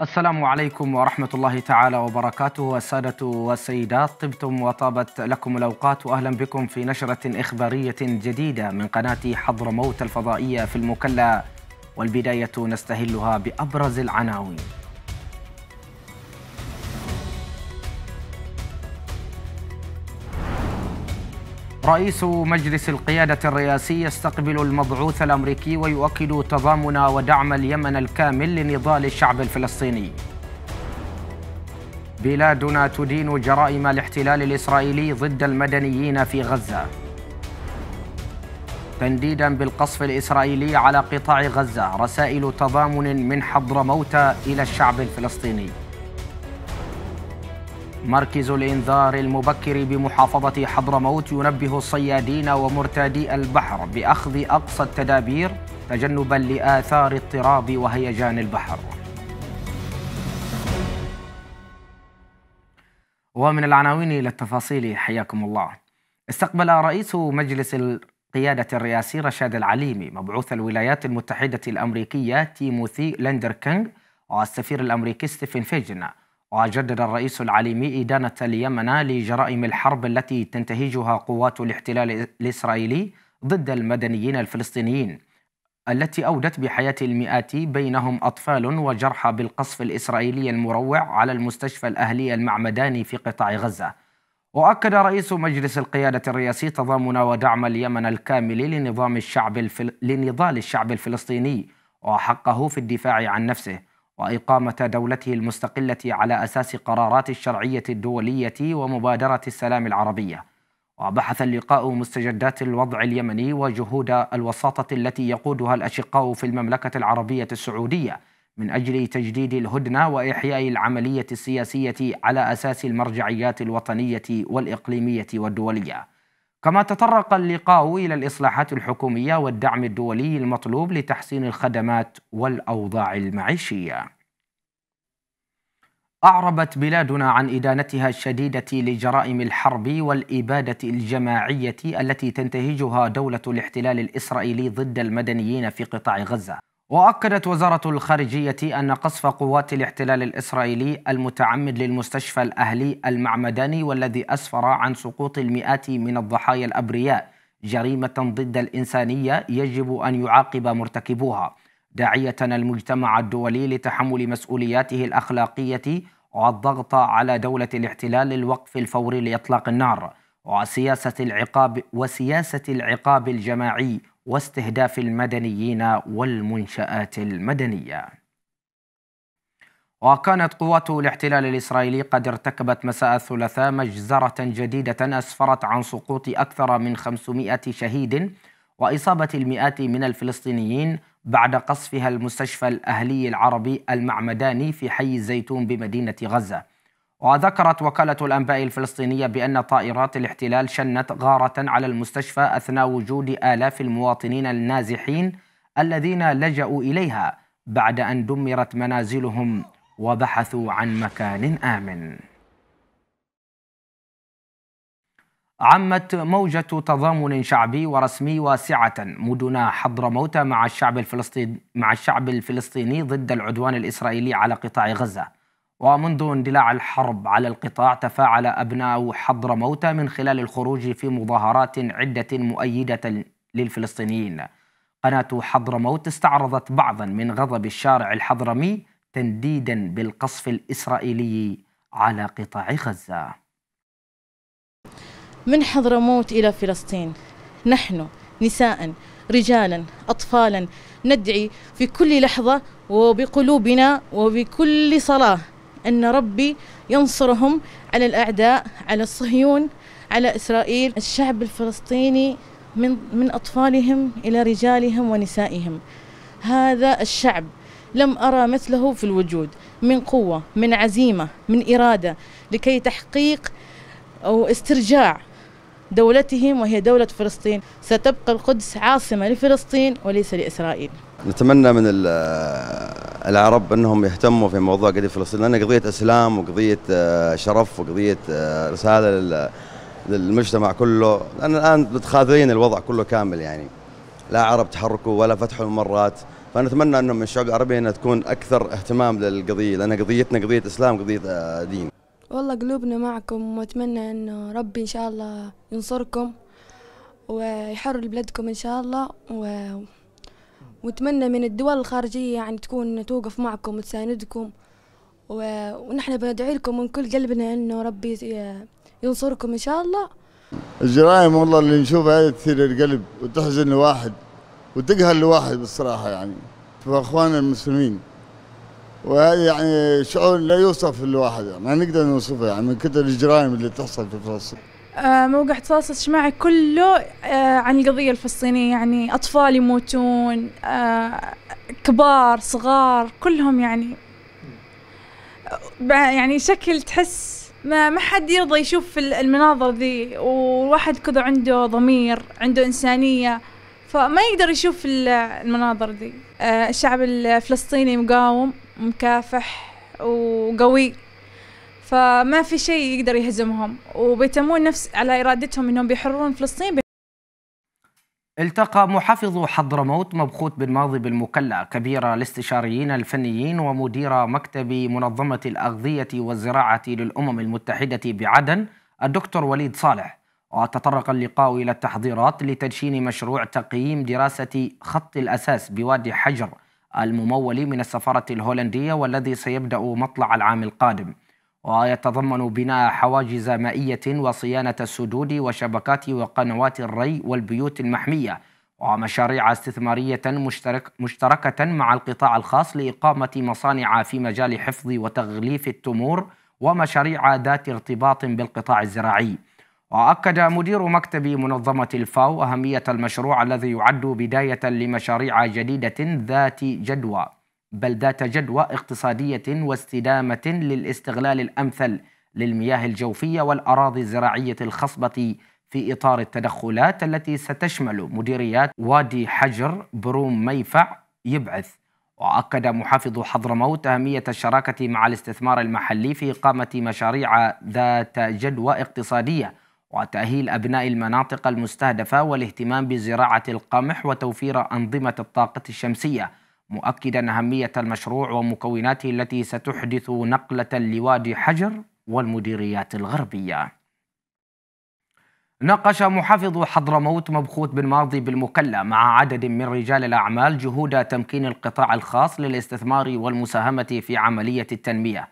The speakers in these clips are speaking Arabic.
السلام عليكم ورحمة الله تعالى وبركاته السادة والسيدات طبتم وطابت لكم الأوقات وأهلا بكم في نشرة إخبارية جديدة من قناة حضرموت الفضائية في المكلا والبداية نستهلها بأبرز العناوين رئيس مجلس القيادة الرئاسي يستقبل المبعوث الأمريكي ويؤكد تضامن ودعم اليمن الكامل لنضال الشعب الفلسطيني بلادنا تدين جرائم الاحتلال الإسرائيلي ضد المدنيين في غزة تنديدا بالقصف الإسرائيلي على قطاع غزة رسائل تضامن من موتى إلى الشعب الفلسطيني مركز الإنذار المبكر بمحافظة حضرموت ينبه الصيادين ومرتادي البحر بأخذ أقصى التدابير تجنبا لآثار اضطراب وهيجان البحر ومن العناوين إلى التفاصيل حياكم الله استقبل رئيس مجلس القيادة الرئاسي رشاد العليمي مبعوث الولايات المتحدة الأمريكية تيموثي لندر كينغ والسفير الأمريكي ستيفن فيجن وجدد الرئيس العليمي إدانة اليمن لجرائم الحرب التي تنتهجها قوات الاحتلال الإسرائيلي ضد المدنيين الفلسطينيين التي أودت بحياة المئات بينهم أطفال وجرحى بالقصف الإسرائيلي المروع على المستشفى الأهلي المعمداني في قطاع غزة وأكد رئيس مجلس القيادة الرئاسي تضامن ودعم اليمن الكامل لنظام الشعب الفل... لنضال الشعب الفلسطيني وحقه في الدفاع عن نفسه وإقامة دولته المستقلة على أساس قرارات الشرعية الدولية ومبادرة السلام العربية وبحث اللقاء مستجدات الوضع اليمني وجهود الوساطة التي يقودها الأشقاء في المملكة العربية السعودية من أجل تجديد الهدنة وإحياء العملية السياسية على أساس المرجعيات الوطنية والإقليمية والدولية كما تطرق اللقاء إلى الإصلاحات الحكومية والدعم الدولي المطلوب لتحسين الخدمات والأوضاع المعيشية أعربت بلادنا عن إدانتها الشديدة لجرائم الحرب والإبادة الجماعية التي تنتهجها دولة الاحتلال الإسرائيلي ضد المدنيين في قطاع غزة وأكدت وزارة الخارجية أن قصف قوات الاحتلال الإسرائيلي المتعمد للمستشفى الأهلي المعمداني والذي أسفر عن سقوط المئات من الضحايا الأبرياء جريمة ضد الإنسانية يجب أن يعاقب مرتكبوها داعية المجتمع الدولي لتحمل مسؤولياته الأخلاقية والضغط على دولة الاحتلال للوقف الفوري لإطلاق النار وسياسة العقاب وسياسة العقاب الجماعي واستهداف المدنيين والمنشآت المدنية وكانت قوات الاحتلال الإسرائيلي قد ارتكبت مساء الثلاثاء مجزرة جديدة أسفرت عن سقوط أكثر من 500 شهيد وإصابة المئات من الفلسطينيين بعد قصفها المستشفى الأهلي العربي المعمداني في حي الزيتون بمدينة غزة وذكرت وكالة الأنباء الفلسطينية بأن طائرات الاحتلال شنت غارة على المستشفى أثناء وجود آلاف المواطنين النازحين الذين لجأوا إليها بعد أن دمرت منازلهم وبحثوا عن مكان آمن عمت موجة تضامن شعبي ورسمي واسعة مدن حضرموت مع الشعب الفلسطيني مع الشعب الفلسطيني ضد العدوان الإسرائيلي على قطاع غزة ومنذ اندلاع الحرب على القطاع تفاعل أبناء حضرموت من خلال الخروج في مظاهرات عدة مؤيدة للفلسطينيين قناة حضرموت استعرضت بعضا من غضب الشارع الحضرمي تنديدا بالقصف الإسرائيلي على قطاع غزة من حضرموت إلى فلسطين نحن نساء رجالا أطفالا ندعي في كل لحظة وبقلوبنا وبكل صلاة أن ربي ينصرهم على الأعداء على الصهيون على إسرائيل الشعب الفلسطيني من من أطفالهم إلى رجالهم ونسائهم هذا الشعب لم أرى مثله في الوجود من قوة من عزيمة من إرادة لكي تحقيق أو استرجاع دولتهم وهي دولة فلسطين ستبقى القدس عاصمة لفلسطين وليس لإسرائيل نتمنى من العرب انهم يهتموا في موضوع قضيه فلسطين لان قضيه اسلام وقضيه آه، شرف وقضيه آه، رساله للمجتمع كله لان الان متخاذلين الوضع كله كامل يعني لا عرب تحركوا ولا فتحوا الممرات فنتمنى انهم انه من الشعوب العربيه انها تكون اكثر اهتمام للقضيه لان قضيتنا قضيه اسلام قضيه آه، دين والله قلوبنا معكم واتمنى انه ربي ان شاء الله ينصركم ويحرر بلدكم ان شاء الله و... ونتمنى من الدول الخارجية يعني تكون توقف معكم وتساندكم و... ونحن بندعي لكم من كل قلبنا انه ربي ينصركم ان شاء الله الجرائم والله اللي نشوفها هذه تثير القلب وتحزن الواحد وتقهر الواحد بالصراحة يعني فاخواننا المسلمين وهذا يعني شعور لا يوصف الواحد يعني ما نقدر نوصفه يعني من كثر الجرائم اللي تحصل في فلسطين آه، موقع اختصاص اجتماعي كله آه، عن القضية الفلسطينية يعني أطفال يموتون آه، كبار صغار كلهم يعني يعني شكل تحس ما ما حد يرضى يشوف المناظر ذي والواحد كذا عنده ضمير عنده إنسانية فما يقدر يشوف المناظر ذي الشعب الفلسطيني مقاوم مكافح وقوي فما في شيء يقدر يهزمهم وبيتمون نفس على إرادتهم أنهم بيحررون فلسطين التقى محافظ حضرموت مبخوت بن ماضي بالمكلا كبير الاستشاريين الفنيين ومدير مكتب منظمة الأغذية والزراعة للأمم المتحدة بعدن الدكتور وليد صالح وتطرق اللقاء إلى التحضيرات لتدشين مشروع تقييم دراسة خط الأساس بوادي حجر الممول من السفارة الهولندية والذي سيبدأ مطلع العام القادم ويتضمن بناء حواجز مائية وصيانة السدود وشبكات وقنوات الري والبيوت المحمية ومشاريع استثمارية مشترك مشتركة مع القطاع الخاص لإقامة مصانع في مجال حفظ وتغليف التمور ومشاريع ذات ارتباط بالقطاع الزراعي وأكد مدير مكتب منظمة الفاو أهمية المشروع الذي يعد بداية لمشاريع جديدة ذات جدوى بل ذات جدوى اقتصادية واستدامة للاستغلال الأمثل للمياه الجوفية والأراضي الزراعية الخصبة في إطار التدخلات التي ستشمل مديريات وادي حجر بروم ميفع يبعث وأكد محافظ حضرموت أهمية الشراكة مع الاستثمار المحلي في إقامة مشاريع ذات جدوى اقتصادية وتأهيل أبناء المناطق المستهدفة والاهتمام بزراعة القمح وتوفير أنظمة الطاقة الشمسية مؤكدا أهمية المشروع ومكوناته التي ستحدث نقلة لوادي حجر والمديريات الغربية ناقش محافظ حضرموت مبخوت بن ماضي بالمكلا مع عدد من رجال الأعمال جهود تمكين القطاع الخاص للاستثمار والمساهمة في عملية التنمية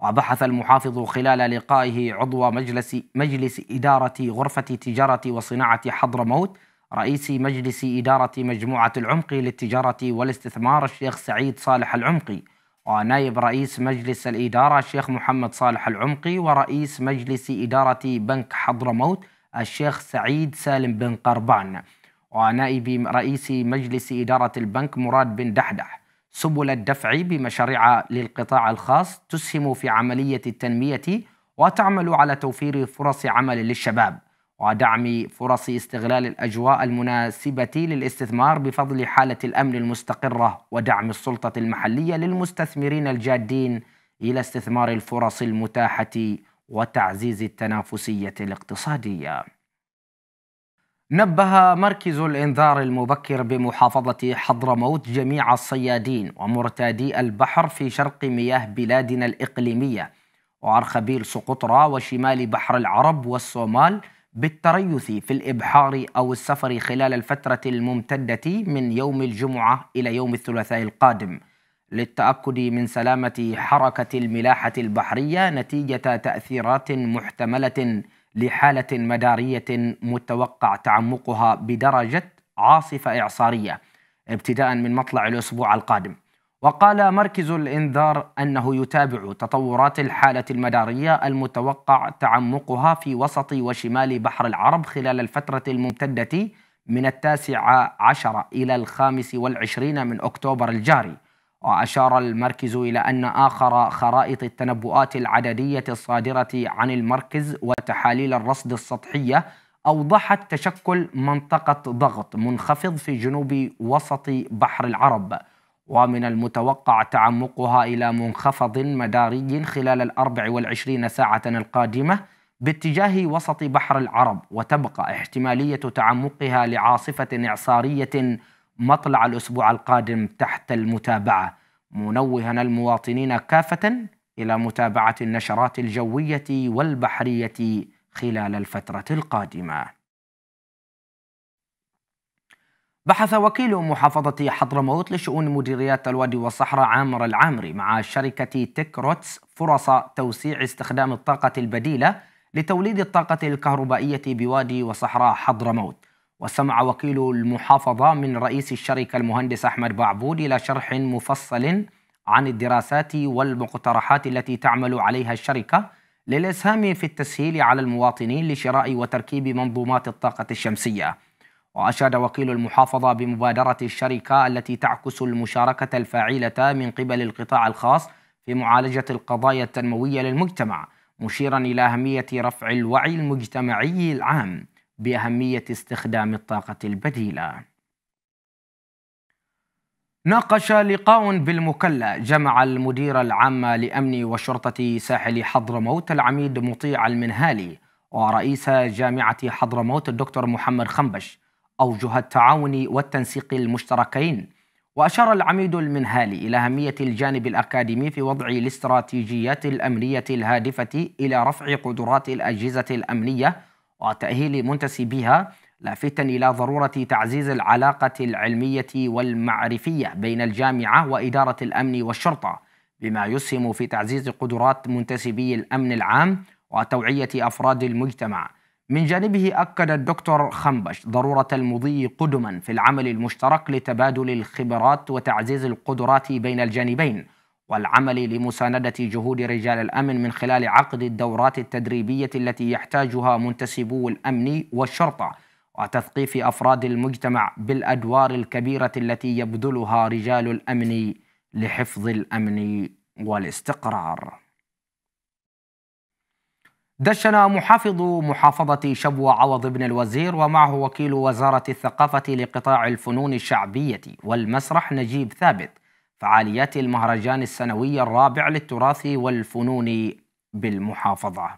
وبحث المحافظ خلال لقائه عضو مجلس, مجلس إدارة غرفة تجارة وصناعة حضرموت رئيس مجلس إدارة مجموعة العمقي للتجارة والاستثمار الشيخ سعيد صالح العمقي ونائب رئيس مجلس الإدارة الشيخ محمد صالح العمقي ورئيس مجلس إدارة بنك حضرموت الشيخ سعيد سالم بن قربان ونائب رئيس مجلس إدارة البنك مراد بن دحدح سبل الدفع بمشاريع للقطاع الخاص تسهم في عملية التنمية وتعمل على توفير فرص عمل للشباب ودعم فرص استغلال الأجواء المناسبة للاستثمار بفضل حالة الأمن المستقرة ودعم السلطة المحلية للمستثمرين الجادين إلى استثمار الفرص المتاحة وتعزيز التنافسية الاقتصادية. نبه مركز الإنذار المبكر بمحافظة حضرموت جميع الصيادين ومرتادي البحر في شرق مياه بلادنا الإقليمية وعرخبيل سقطرى وشمال بحر العرب والصومال بالتريث في الإبحار أو السفر خلال الفترة الممتدة من يوم الجمعة إلى يوم الثلاثاء القادم للتأكد من سلامة حركة الملاحة البحرية نتيجة تأثيرات محتملة لحالة مدارية متوقع تعمقها بدرجة عاصفة إعصارية ابتداء من مطلع الأسبوع القادم وقال مركز الإنذار أنه يتابع تطورات الحالة المدارية المتوقع تعمقها في وسط وشمال بحر العرب خلال الفترة الممتدة من التاسع عشر إلى الخامس والعشرين من أكتوبر الجاري وأشار المركز إلى أن آخر خرائط التنبؤات العددية الصادرة عن المركز وتحاليل الرصد السطحية أوضحت تشكل منطقة ضغط منخفض في جنوب وسط بحر العرب ومن المتوقع تعمقها إلى منخفض مداري خلال الأربع والعشرين ساعة القادمة باتجاه وسط بحر العرب وتبقى احتمالية تعمقها لعاصفة إعصارية مطلع الأسبوع القادم تحت المتابعة منوها المواطنين كافة إلى متابعة النشرات الجوية والبحرية خلال الفترة القادمة بحث وكيل محافظة حضرموت لشؤون مديريات الوادي والصحراء عامر العامري مع شركة تيك روتس فرص توسيع استخدام الطاقة البديلة لتوليد الطاقة الكهربائية بوادي وصحراء حضرموت وسمع وكيل المحافظة من رئيس الشركة المهندس أحمد بعبود إلى شرح مفصل عن الدراسات والمقترحات التي تعمل عليها الشركة للإسهام في التسهيل على المواطنين لشراء وتركيب منظومات الطاقة الشمسية وأشاد وكيل المحافظة بمبادرة الشركة التي تعكس المشاركة الفاعلة من قبل القطاع الخاص في معالجة القضايا التنموية للمجتمع مشيرا إلى أهمية رفع الوعي المجتمعي العام بأهمية استخدام الطاقة البديلة ناقش لقاء بالمكلا جمع المدير العام لأمن وشرطة ساحل حضرموت العميد مطيع المنهالي ورئيس جامعة حضرموت الدكتور محمد خنبش أوجه التعاون والتنسيق المشتركين وأشار العميد المنهالي إلى أهمية الجانب الأكاديمي في وضع الاستراتيجيات الأمنية الهادفة إلى رفع قدرات الأجهزة الأمنية وتأهيل منتسبيها لافتا إلى ضرورة تعزيز العلاقة العلمية والمعرفية بين الجامعة وإدارة الأمن والشرطة بما يسهم في تعزيز قدرات منتسبي الأمن العام وتوعية أفراد المجتمع من جانبه أكد الدكتور خنبش ضرورة المضي قدما في العمل المشترك لتبادل الخبرات وتعزيز القدرات بين الجانبين والعمل لمساندة جهود رجال الأمن من خلال عقد الدورات التدريبية التي يحتاجها منتسبو الأمن والشرطة وتثقيف أفراد المجتمع بالأدوار الكبيرة التي يبذلها رجال الأمن لحفظ الأمن والاستقرار دشن محافظ محافظة شبوة عوض بن الوزير ومعه وكيل وزارة الثقافة لقطاع الفنون الشعبية والمسرح نجيب ثابت فعاليات المهرجان السنوي الرابع للتراث والفنون بالمحافظة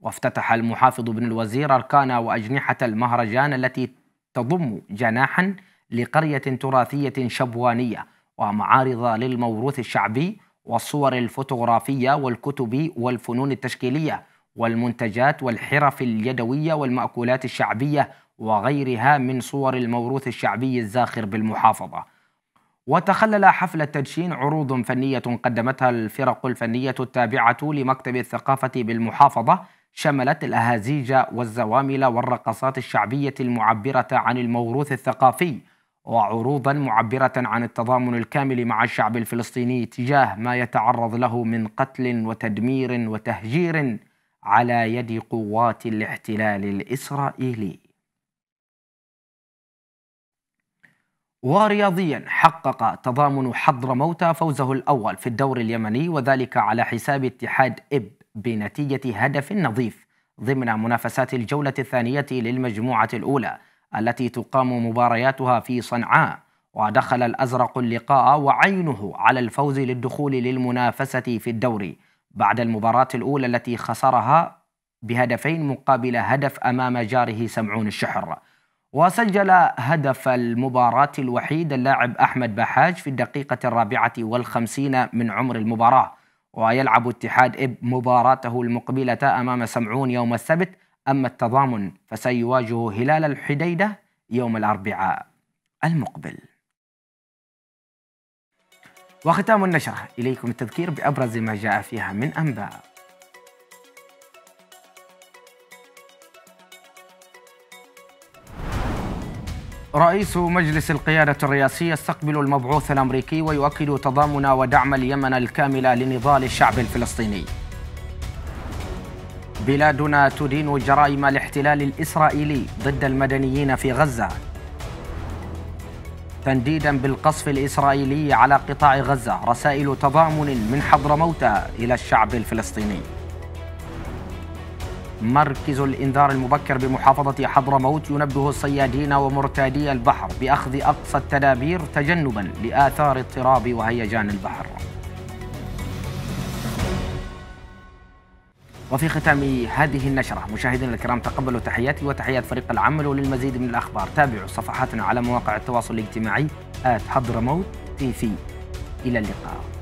وافتتح المحافظ بن الوزير أركان وأجنحة المهرجان التي تضم جناحا لقرية تراثية شبوانية ومعارض للموروث الشعبي والصور الفوتوغرافية والكتب والفنون التشكيلية والمنتجات والحرف اليدوية والمأكولات الشعبية وغيرها من صور الموروث الشعبي الزاخر بالمحافظة وتخلل حفل التدشين عروض فنية قدمتها الفرق الفنية التابعة لمكتب الثقافة بالمحافظة شملت الأهازيج والزوامل والرقصات الشعبية المعبرة عن الموروث الثقافي وعروضا معبرة عن التضامن الكامل مع الشعب الفلسطيني تجاه ما يتعرض له من قتل وتدمير وتهجير على يد قوات الاحتلال الإسرائيلي ورياضيا حقق تضامن حضرموت فوزه الأول في الدور اليمني وذلك على حساب اتحاد إب بنتيجة هدف نظيف ضمن منافسات الجولة الثانية للمجموعة الأولى التي تقام مبارياتها في صنعاء ودخل الأزرق اللقاء وعينه على الفوز للدخول للمنافسة في الدوري بعد المباراة الأولى التي خسرها بهدفين مقابل هدف أمام جاره سمعون الشحر وسجل هدف المباراة الوحيد اللاعب أحمد بحاج في الدقيقة الرابعة والخمسين من عمر المباراة ويلعب اتحاد إب مباراته المقبلة أمام سمعون يوم السبت أما التضامن فسيواجه هلال الحديدة يوم الأربعاء المقبل وختام النشرة إليكم التذكير بأبرز ما جاء فيها من أنباء رئيس مجلس القيادة الرئاسي يستقبل المبعوث الأمريكي ويؤكد تضامن ودعم اليمن الكامل لنضال الشعب الفلسطيني بلادنا تدين جرائم الاحتلال الإسرائيلي ضد المدنيين في غزة تنديدا بالقصف الإسرائيلي على قطاع غزة رسائل تضامن من حضرموت إلى الشعب الفلسطيني مركز الإنذار المبكر بمحافظة حضرموت ينبه الصيادين ومرتادي البحر بأخذ أقصى التدابير تجنبا لآثار اضطراب وهيجان البحر وفي ختام هذه النشرة مشاهدينا الكرام تقبلوا تحياتي وتحيات فريق العمل وللمزيد من الأخبار تابعوا صفحاتنا على مواقع التواصل الاجتماعي آت حضرموت تي في إلى اللقاء